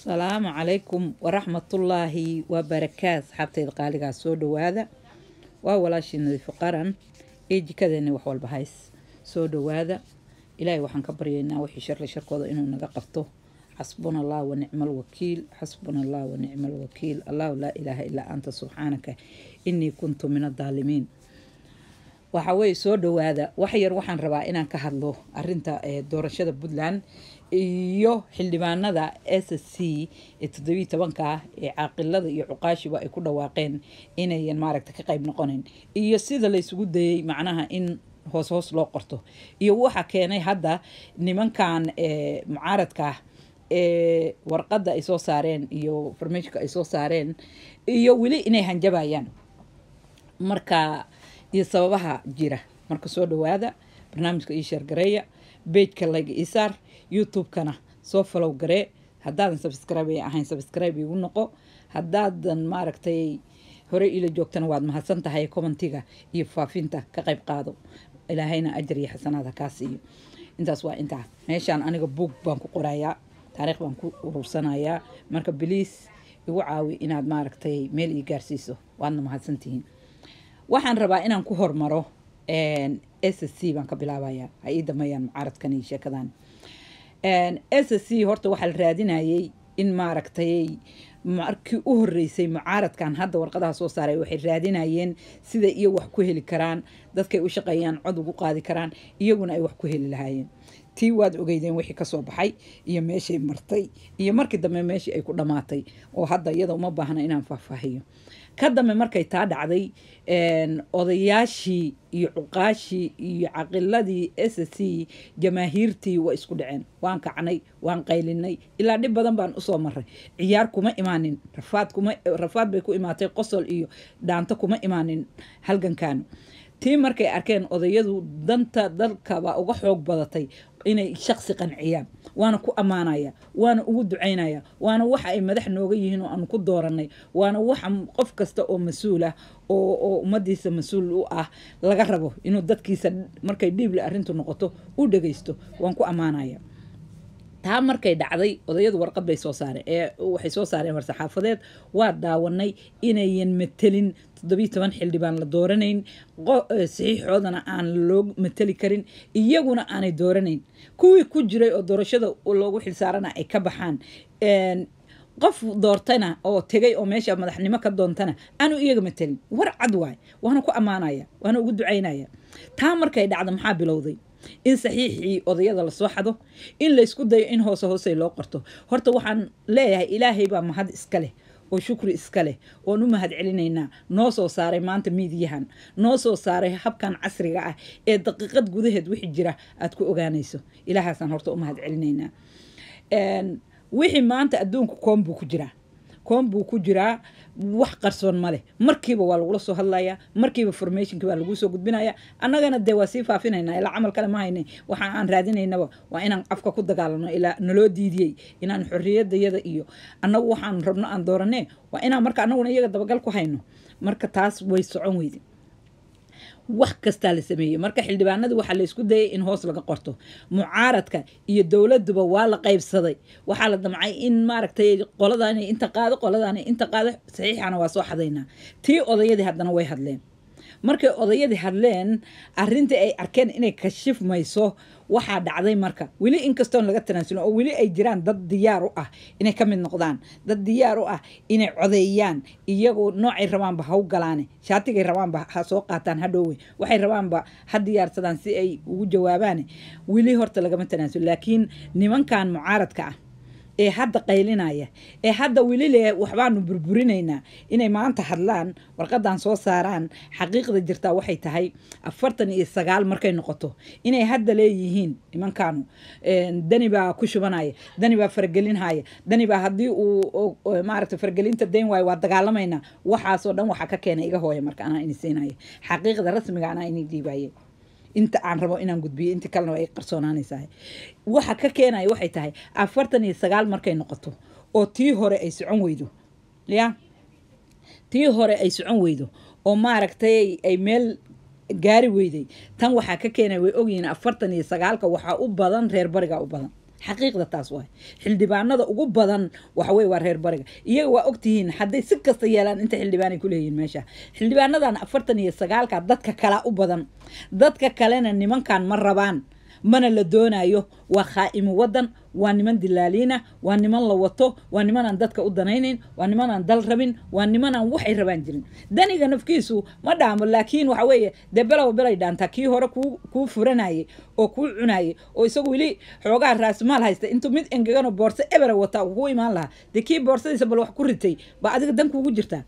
السلام عليكم ورحمة الله وبركاته حبتي القالقة سودو هذا وولاش نضيف قرن إيجي كذا نوحول بهايس سودو هذا إلهي وحن كبرينا وحي شر لشرك وضع إنو نقفته حسبنا الله ونعم الوكيل حسبنا الله ونعم الوكيل الله لا إله إلا أنت سبحانك إني كنت من الظالمين waxa weye soo dhawaada waxyar waxaan rabaa inaan ka hadlo arinta doorashada puntland iyo xildhibaanada s c ee toddobiyi tobanka ee caaqilada iyo cuqaashiba ay ku dhawaaqeen inayan maaragta ka qayb noqonin iyo sida laysugu dayey macnaha in hoos hoos loo qorto iyo waxa keenay hadda nimankan mucaaradka ee warqadda ay soo saareen iyo farmeeshka ay soo saareen iyo weli inay hanjabayaan marka iyo sababaha jira marka soo dhawaada barnaamijka ii sheer gareeya beejka layga youtube-kana soo falow garee haddaadan sabscribe ahayn sabscribe igu noqo haddaadan maaragtay hore ila joogtana waad mahadsan tahay commentiga iyo faafinta ka qayb qaado ilaahayna ajar iyo xasanaada kaa siiyo intaas waa intaa meeshaan aniga buug baan ku qorayaa taariikh baan ku urursanayaa marka biliis igu caawi inaad maaragtay meel ii gaarsiiso waadna mahadsantihiin waxaan rabaa inaan ku hormaro s c baan ka bilaabaya ha ii dameeyaan mucaaradkan iyo sheekadan s c horta waxaa la raadinayay in maaragtay markii u horreysay mucaaradkan hadda warqadaha soo saaray waxay raadinayeen sida iyo wax ku heli karaan dadkay u shaqeeyaan cod ugu qaadi karaan iyaguna ay wax ku heli lahaayeen tii waad ogeydeen wixii kasoo baxay iyo meeshay martay iyo markii dambe meeshii ay ku dhammaatay oo hadda iyada uma baahna inaan faahfaahiyo ka dambe markay taa dhacday odayaashii iyo cuqaashii iyo caqiladii s c jamaahiirtii way isku dhaceen waan kacnay waan qaylinay ilaa dhib badan baan usoo maray ciyaar kuma imaanin rafaad rafaad bay ku imaatay qosol iyo dhaanto kuma imaanin halgankaanu tii markay arkeen odayadu danta dalkaba uga xoog badatay inay shaqsi qanciyaan waana ku ammaanaya waana ugu ducaynaya waana waxa ay madax nooga yihiin oo aanu ku dooranay waana waxa qof kasta oo mas-uul ah oo ummadiisa mas-uul u ah laga rabo inuu dadkiisa markay dhiible arrintu noqoto u dhagaysto waan ku ammaanaya taa markay dhacday odayadu warqad bay soo saareen ee waxay soo saareen war-saxaafadeed waa daawanay inayan matelin toddobiyo toban xildhibaan la dooranayn saxiixoodana aan loo mateli karin iyaguna aanay dooranayn kuwii ku jiray oo doorashada loogu xilsaarana ay ka baxaan qof doortana oo tegay oo meesha madaxnimo ka doontana aanu iyaga matelin war cad waay waana ku ammaanaya waana ugu ducaynaya taa markay dhacdo maxaa bilowday in saxiixii odayada lasoo xado in laysku dayo in hoose hoose loo qorto horta waxaan leeyahay ilaahay baa mahad iska leh oo shukri iska leh oan u mahad celinaynaa noo soo saaray maanta miidiyahan noo soo saaray habkan casriga ah ee daqiiqad gudaheed wixi jira aad ku ogaanayso ilaahaasaan horta u mahad celinaynaa wixii maanta adduunka koon buu ku jiraa koon buu ku jiraa wax qarsoon maleh markiiba waa lagula soo hadlayaa markiiba formationki baa lagu soo gudbinayaa annagana dee waa sii faafinaynaa ilaa camal kale ma hayne waxa aan raadinaynaba waa inaan afka ku dagaalano ilaa naloo diidiyey inaan xorriyaddayada iyo annagu waxaan rabno aan dooranee waa inaan marka annaguna iyaga dabagal ku hayno marka taas way socon weyde wax kastaa la sameeyey marka xildhibaanada waxaa laysku dayay in hoos laga qorto mucaaradka iyo dowladuba waa la qaybsaday waxaa la damcay in maaragtay qoladan inta qaado qoladan inta qaado saxiixana waa soo xadaynaa tii odayadii haddana way hadleen markay odayadii hadleen arinta ay arkeen inay kashifmayso waxaa dhacday marka weli inkastoon laga tanaasulin oo weli ay jiraan dad diyaar u ah inay ka mid noqdaan dad diyaar u ah inay codeeyaan iyagoo noocay rabaanba ha u galaane shaatigay rabaanba ha soo qaataan hadhoowe waxay rabaanba ha diyaarsadaan si ay ugu jawaabaane weli horta lagama tanaasul laakiin nimankan mucaaradka ah ee hadda qaylinaya ee hadda weli leh waxbaanu burburinaynaa inay maanta hadlaan warqadan soo saaraan xaqiiqda jirtaa waxay tahay afartan iyo sagaal markay noqoto inay hadda leeyihiin imankaanu dani baa ku shubanaya dani baa faragelinhaya dani baa haddii uu maaragta faragelinta dayn waayo waa dagaalamaynaa waxaasoo dhan waxaa ka keena iga hooya marka anaa ini siinaya xaqiiqda rasmiga anaa ini dhiibaya inta aan rabo inaan gudbiyo inta kalena ay qarsoonaanaysaa waxa ka keenaya waxay tahay afartan iyo sagaal markay noqoto oo tii hore ay socon weydo ya tii hore ay socon weydo oo maaragtay ay meel gaari weyday tan waxaa ka keenaya way ogyihiin afartan iyo sagaalka waxaa u badan reer barigaa u badan xaqiiqda taas waay xildhibaanada ugu badan waxawey waa reer bariga iyaga waa ogtihiin hadday si kasta yeelaan inta xildhibaan xildhibaanay kuleeyihiin meesha xildhibaanadan afartan iyo sagaalka dadka kalaa u badan dadka kalena nimankan ma rabaan mana la doonayo waa khaa'imu waddan waa niman dilaaliina ah, waa niman la wato waa nimanaan dadka u danaynayn waa nimanaan dal rabin waa nimanaan waxay rabaan jirin daniga nafkiisu ma dhaamo laakiin waxa weeye dee below belay dhaantaa kii hore kuu furanayey oo kuu cunayey oo isagu weli xoogaha raasimaal haysta intuu mid engegano boorso ebera wataa uu ku imaan lahaa dee kii boorsadiisa bal wax ku ritay baa adiga dan kuugu jirtaa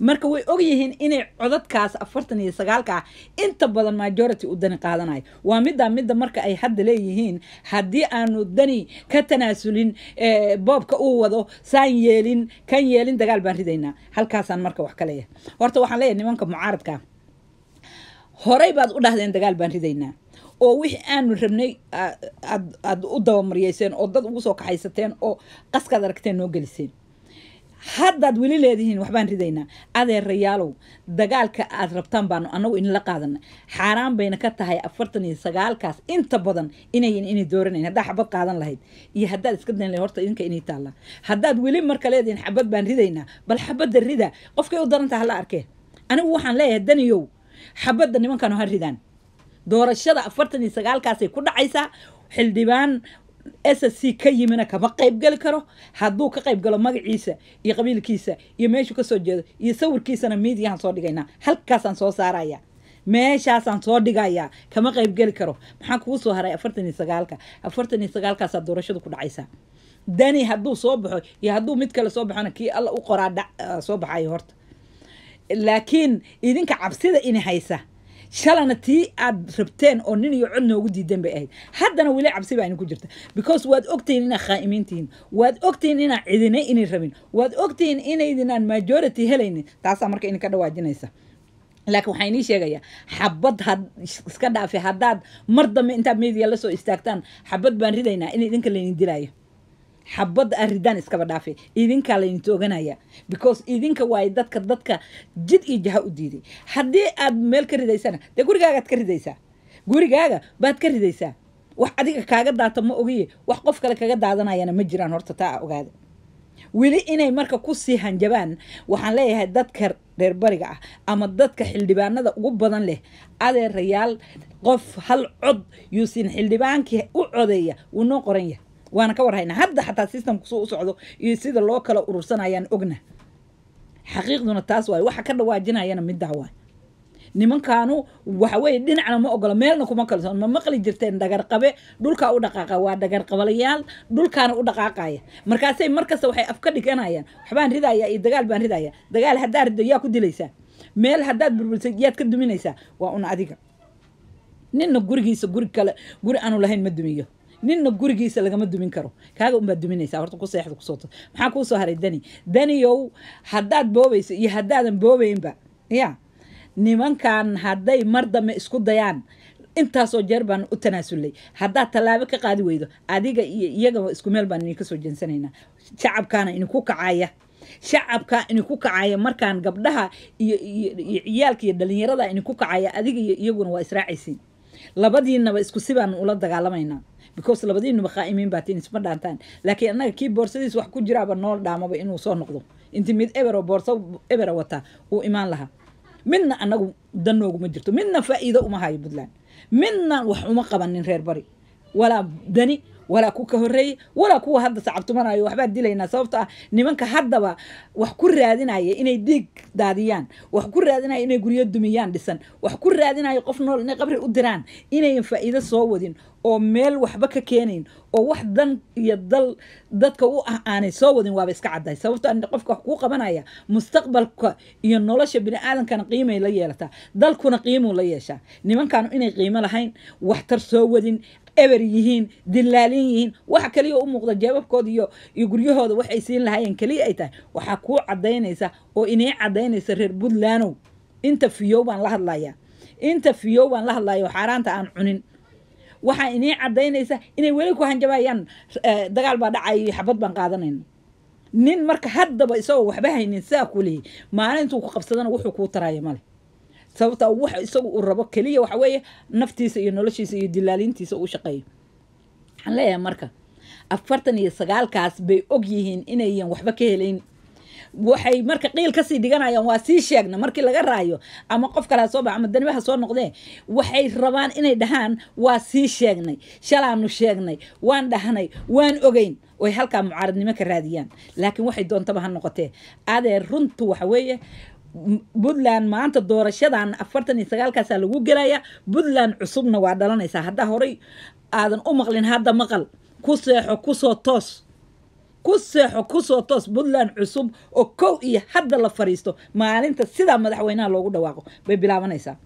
marka way ogyihiin inay codadkaas afartan iyo sagaalka ah inta badan majority u dani qaadanayo waa middaa midda marka ay hadda leeyihiin haddii aanu dani ka tanaasulin eh, boobka uu wado saan yeelin kan yeelin dagaal baan ridaynaa halkaasaan marka wax ka leeyahay horta waxaan leeyahay nimanka mucaaradka horay baad u dhahdeen dagaal baan ridaynaa oo wixii aanu rabnay aad ah, ah, u dabamaryeyseen oo dad ugu soo kaxaysateen oo qaskaad aragteen noo geliseen haddaad weli leedihiin waxbaan ridaynaa adeerayaalow dagaalka aad rabtaan baanu anagu idinla qaadana xaaraan bayna ka tahay afartan iyo sagaalkaas inta badan inayn inay dooranayn haddaa xabad qaadan lahayd iyo haddaad iska dayn lahayd horta idinka inay taallaa haddaad weli marka leedihiin xabad baan ridaynaa bal xabadda rida qofkay u daranta hala arkee anigu waxaan leeyahay daniyow xabadda nimankanu ha ridaan doorashada afartan iyo sagaalkaasay ku dhacaysaa xildhibaan s s c ka yimina kama qaybgeli karo hadduu ka qaybgalo magaciisa iyo qabiilkiisa iyo meeshuu kasoo jeedo iyo sawirkiisana miidiyahaan soo dhigaynaa halkaasaan soo saaraya meeshaasaan soo dhigayaa kama qaybgeli karo maxaa kugu soo haray afartan iyo sagaalka afartan iyo sagaalkaasaa doorashadu ku dhacaysaa dani hadduu soo baxo iyo hadduu mid kale soo baxona kii alla u qoraa soo baxayo horta laakiin idinka cabsida ini haysa shalana tii aad rabteen oo nin iyo cod noogu diidan bay ahayd haddana weli cabsi baa idinku jirta because waad ogtihin inaad khaa'imiintihiin waad ogtihin inaan cidina inay rabin waad ogtihin inaydinaan majority helaynin taasaa marka idinka dhawaajinaysa laakiin waxaa inii sheegayaa xabad had iska dhaafe haddaad mar dambe intaad media la soo istaagtaan xabad baan ridaynaa in idinka laydin dilaayo xabadda aridaan iskaba dhaafay idinkaa laydinta oganaya because idinka waaye dadka dadka jid iyo jaha u diiday haddii aad meel ka ridaysana dee gurigaagaad ka ridaysaa gurigaaga baad ka ridaysaa wax adiga kaaga daata ma ogiye wax qof kale kaga daadanayana ma jiraan horta taa ogaada weli inay marka ku sii hanjabaan waxaan leeyahay dadka reerbariga ah ama dadka xildhibaanada ugu badan leh adeerayaal qof hal cod yuusin xildhibaankii u codeeya wuu noo qoran yahay waana ka war haynaa hadda xataa systamku suu u socdo iyo sida loo kala urursanayaan ogna xaqiiqduna taas waay waxa ka dhawaajinayana middaa waay nimankaanu waxa weeye dhinacna ma ogola meelna kuma kalsoon ma maqli jirteen dhagarqabe dhulkaa u dhaqaaqa waa dhagarqabalayaal dhulkaana u dhaqaaqaya markaasay markasta waxay af ka dhiganayaan waxbaan ridayaa iyo dagaal baan ridayaa dagaal haddaa rido yaa ku dilaysaa meel haddaad burburisay yaad ka duminaysaa waa una adiga ninna gurigiisa guri kale guri aanu lahayn ma dumiyo ninna gurigiisa lagama dumin karo kaaga unbaad duminaysaa horta ku seexda kusoo maxaa kuu haray dani daniyow haddaad boobayso iyo haddaadan boobaynba ya nimankan hadday mar dambe isku dayaan intaasoo jeer baan u tanaasulay haddaad tallaabo ka qaadi weydo adiga iyo iyagaa isku meel baan idinka soo jeensanaynaa shacabkaana idinku kacaya shacabkaa idinku kacaya markaan gabdhaha iyoiyo ciyaalka iyo dhalinyarada idinku kacaya adiga iyo iyaguna waa israacaysiin labadiinaba isku si baan ula dagaalamaynaa because labadiinaba qaa'imiin baatiin isma dhaantaan laakiin annaga kii boorsadiis wax ku jiraaba nool dhaamaba inuu soo noqdo inti mid ebero boorso ebera wata wuu imaan lahaa midna annagu danooguma jirto midna faa'iido uma hayo puntland midna wax uma qabanin reer bari walaa dani walaa ku ka horreeyey walaa kuwa hadda sacabtumanayo waxbaa dilaynaa sababto ah nimanka haddaba wax ku raadinaya inay dhiig daadiyaan wax ku raadinaya inay guryo dumiyaan dhisan wax ku raadinaya qof nool inay qabri u diraan inayan faa'iido soo wadin oo meel waxba ka keenayn oo wax dan iyo dal dadka u ah aanay soo wadin waaba iska caddahay sababtoo qofka wax kuu qabanaya mustaqbalka iyo nolosha bini aadamkana qiimay la yeelataa dalkuna qiimuu la yeeshaa nimankaanu inay qiimo lahayn waxtar soo wadin eber yihiin dillaalin yihiin waxa keliya u muuqda jeebabkooda iyo iyo guryahooda waxay siin lahaayeen keliya ay tahay waxaa kuu caddaynaysa oo inay caddaynaysa reer puntlandow inta fiyow baan la hadlayaa inta fiyow baan la hadlaya xaaraanta aan cunin waxaa inii cadaynaysa inay weli ku hanjabayaan eh, dagaal baa dhacayo xabad baan qaadanayna nin marka haddaba isagoo waxba haynin saa ku lehi maalintuu ku qabsadana wuxuu kuu taraayo male sababta wax isagu uu rabo keliya waxa weeye naftiisa iyo noloshiisa iyo dilaaliintiisa uu shaqeeyo waxaan leeyahay marka afartan iyo sagaalkaas bay og yihiin inayan waxba ka helayn waxay marka qiil kasii dhiganayaan waa sii sheegna markii laga raayo ama qof kale ha soo bax ama daniba ha soo noqdee waxay rabaan inay dhahaan waa sii sheegnay shalaanu sheegnay waan dhahnay waan ogeyn oy halkaa mucaaradnimo ka raadiyaan laakiin waxay doontaba ha noqotee adeer runtu waxa weeye puntland maanta doorashadan afartan iyo sagaalkaasaa lagu gelayaa puntland cusubna waa dhalanaysaa haddaa horay aadan u maqlin hadda maqal ku seexo kusoo toos ku seexo kusoo toos puntland cusub oo kow iyo hadda la fariisto maalinta sidaa madaxweynaha loogu dhawaaqo bay bilaabanaysaa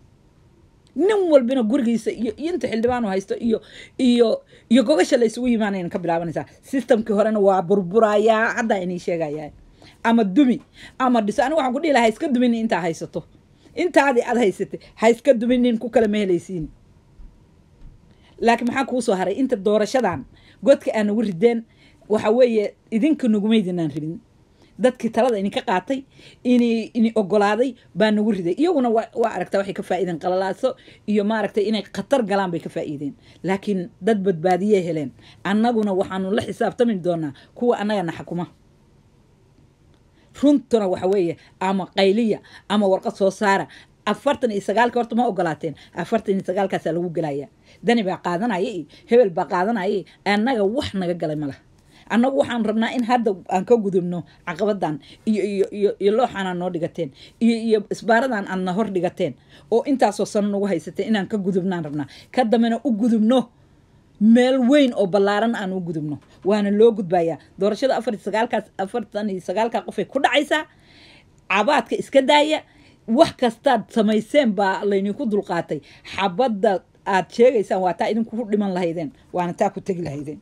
nin walbina gurigiisa iyo inta xildhibaanu haysto iyo iyo iyo gogasha laysugu isugu ka bilaabanaysaa sistamkii horena waa burburayaa haddaa inii sheegayaa ama dumi ama dhiso aniga waxaan ku dhihi laha iska dumini intaa haysato intaadii aad haysatay ha duminin ku kala ma helaysiin laakiin maxaa kuu soo haray inta doorashadan godka aan ugu rideen waxa weeye idinka nagumaydinaan rabin dadkii talada idinka qaatay ini ogolaaday baa nagu riday iyaguna waa aragtaa waxay ka faa'iideen qalalaaso iyo maaragtay inay khatar galaan bay ka faa'iideen laakiin dad badbaadiyey heleen annaguna waxaanu la xisaabtami doonaa kuwa annagana xakuma runtuna waxa weeye ama qayliya ama warqad soo saara afartan iyo sagaalka horta ma ogolaateen afartan iyo sagaalkaasaa lagu gelaya dani baa qaadanaya hebel baa qaadanaya annaga wax naga galay ma laha annagu waxaan rabnaa in hadda aan ka gudubno caqabadan iyo iyo iyo iyo looxaanaa noo dhigateen iyo iyo isbaaradan aadna hor dhigateen oo intaasoo sano nagu haysateen inaan ka gudubnaan rabnaa ka u gudubno meel weyn oo ballaaran aan u gudubno waana loo gudbayaa doorashada afar sagaalkaas afartan qofay ku dhacaysaa cabaadka iska daaya wax kastaad samayseen baa laydinku dulqaatay xabadda aad sheegaysaan waa taa idinku dhiman lahaydeen waana taa ku tegi lahaydeen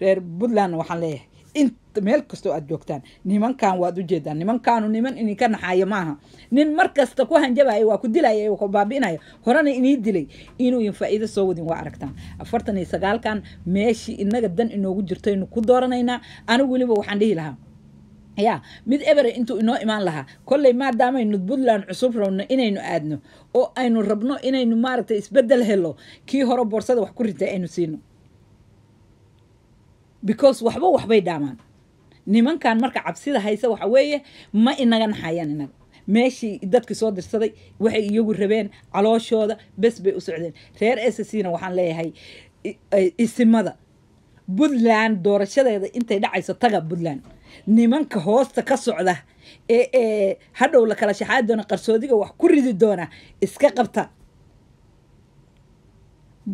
reer puntland waxaan leeyahay inta meel kastoo aad joogtaan nimankan waad ujeedaan nimankaanu niman idinka naxaayo maaha nin mar kasta ku hanjabayo waa ku dilaya ku baabi'inayo horena inii dilay inuu in faa'iido soo wadin waa aragtaan afartan iyo sagaalkan meeshii inaga dan inoogu jirtaynu ku dooranaynaa anigu weliba waxaan dhihi lahaa ya mid ebere ah intuu inoo imaan lahaa kolley maadaamaynu puntland cusub rabno inaynu aadno oo aynu rabno inaynu maaragtay isbeddel helo kii hore boorsada wax ku ritay aynu siino because waxba waxbay dhaamaan nimankan marka cabsida haysa waxa weeye ma inaga naxayaan inaga meeshii dadkii soo dirsaday waxay iyagu rabeen calooshooda bes bay u socdeen reer s c na waxaan leeyahay isimada puntland doorashadeeda intay dhacayso taga puntland nimanka hoosta ka socda ee ee hadhow la kala shaxaadi doona qarsoodiga wax ku ridi doona iska qabta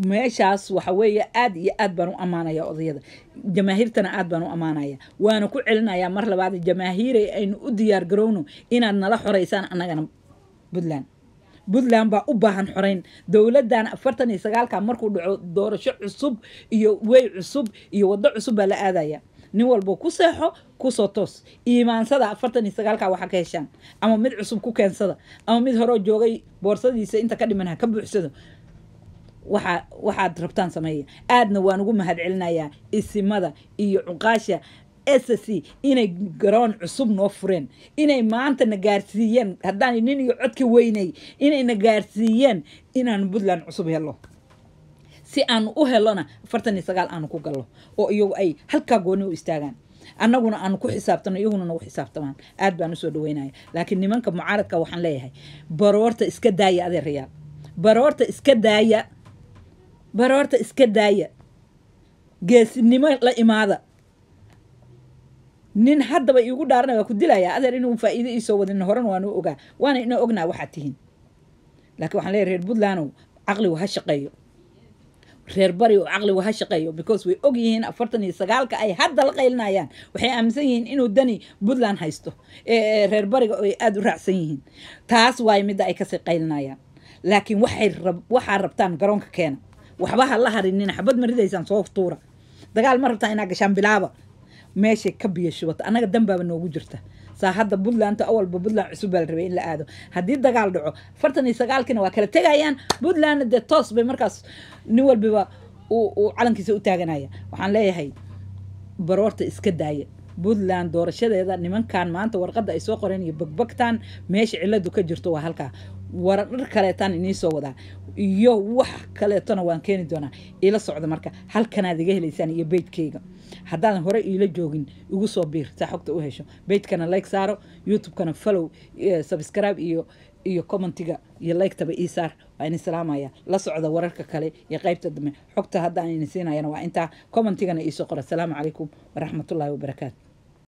meeshaas waxa weeye aad iyo aad baan u ammaanaya odayada jamaahiirtana aad baan u ammaanaya waana ku celinayaa mar labaad jamaahiirey aynu u diyaar garowno inaad nala xoraysaan annagana puntland puntland baa u baahan xorayn dowladan afartan iyo sagaalka markuu dhaco doorasho cusub iyo wey cusub iyo waddo cusub baa la aadaya nin walbo ku seexo kusoo toos iimaansada afartan iyo sagaalka waxa ka heshaan ama mid cusub ku keensada ama mid horoo joogay boorsadiisa inta ka dhimanha ka buuxsado waa waxaad rabtaan sameeya aadna waan ugu mahad isimada iyo cuqaasha ssc inay garoon cusub noo fureen inay maanta na gaarsiiyeen haddaan nin iyo codka weynay inay na gaarsiiyeen inaan puntland cusub helo si aan u helona afartan iyo sagaal aanu ku gallo oo iyagu ay halkaa gooni u istaagaan annaguna aanu ku xisaabtano iyaguna nagu xisaabtamaan aad baan usoo dhaweynaya laakiin nimanka mucaaradka waxaan leeyahay baroorta iska daaya adeerayaal baroorta iska daaya baroorta iska daaya geesinimo la imaada nin haddaba igu dhaarana waa ku dilaya adeer inuu faa'iide iisoo wadin horan waanu ogaa waana inoo ognaa waxaad tihiin laakiin waxaan leeyahy reer puntlandow caqligu ha shaqeeyo reer bari oo caqligu ha shaqeeyo because way og yihiin afartan iyo sagaalka ay hadda la qaylinayaan waxay aaminsan yihiin inuu dani puntland haysto ee reer bariga oo ay aada u raacsan yihiin taas waayo midda ay kasii qaylinayaan laakiin waxay waxaa rabtaan garoonka keena waxba ha la harinina xabad maridaysaan soo tuura dagaal ma rabtaa inaa gashaan bilaaba meeshay ka biyashubata annaga dambaaba noogu jirta saa hadda awalba puntland cusub baa la rabay in la aado haddii dagaal dhaco afartan iyo sagaalkiina waa kala tegayaan puntlandna dee toos bay markaas nin walbaba uu calankiisa u taaganaya waxaan leeyahay baroorta iska daaya puntland doorashadeeda nimankan maanta warqadda ay soo qoreen iyo bagbagtan meesha ciladu ka jirto waa halkaa waradhar kaleetaan iniisoo wadaa iyo wax kaleetona waan keeni doonaa iila socda marka halkanaad iga helaysaan iyo beydkayga haddaadan hore iila joogin igu soo biir saa xogta u hesho beydkana like saaro youtubekana follow eh, subscribe iyo iyo commentiga iyo lygtaba isaar waa idin salaamaya la socda wararka kale iyo qaybta dambe xogta hadda aan siinayana waa intaa commentigana iisoo qora asalaamu calaykum waraxmatullaahi wabarakaatu